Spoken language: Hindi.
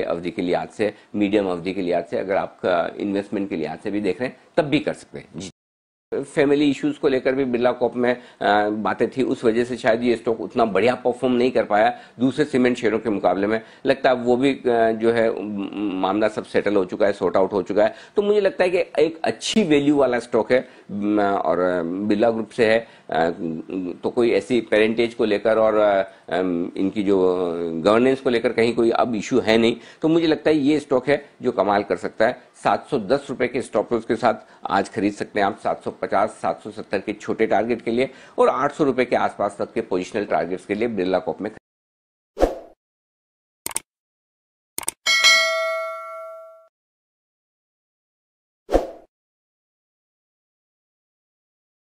अवधि के लिहाज से मीडियम अवधि के लिहाज से अगर आप इन्वेस्टमेंट के लिहाज से भी देख रहे हैं तब भी कर सकते हैं जी फैमिली इश्यूज को लेकर भी बिरला कॉप में बातें थी उस वजह से शायद ये स्टॉक उतना बढ़िया परफॉर्म नहीं कर पाया दूसरे सीमेंट शेयरों के मुकाबले में लगता है वो भी जो है मामला सब सेटल हो चुका है सॉर्ट आउट हो चुका है तो मुझे लगता है कि एक अच्छी वैल्यू वाला स्टॉक है और बिरला ग्रुप से है तो कोई ऐसी पेरेंटेज को लेकर और इनकी जो गवर्नेंस को लेकर कहीं कोई अब इश्यू है नहीं तो मुझे लगता है ये स्टॉक है जो कमाल कर सकता है सात सौ दस रुपए के स्टॉप लॉस के साथ आज खरीद सकते हैं आप सात सौ पचास सात सौ सत्तर के छोटे टारगेट के लिए और आठ सौ रुपए के आसपास तक के पोजिशनल टारगेट्स के लिए बिरला कॉप में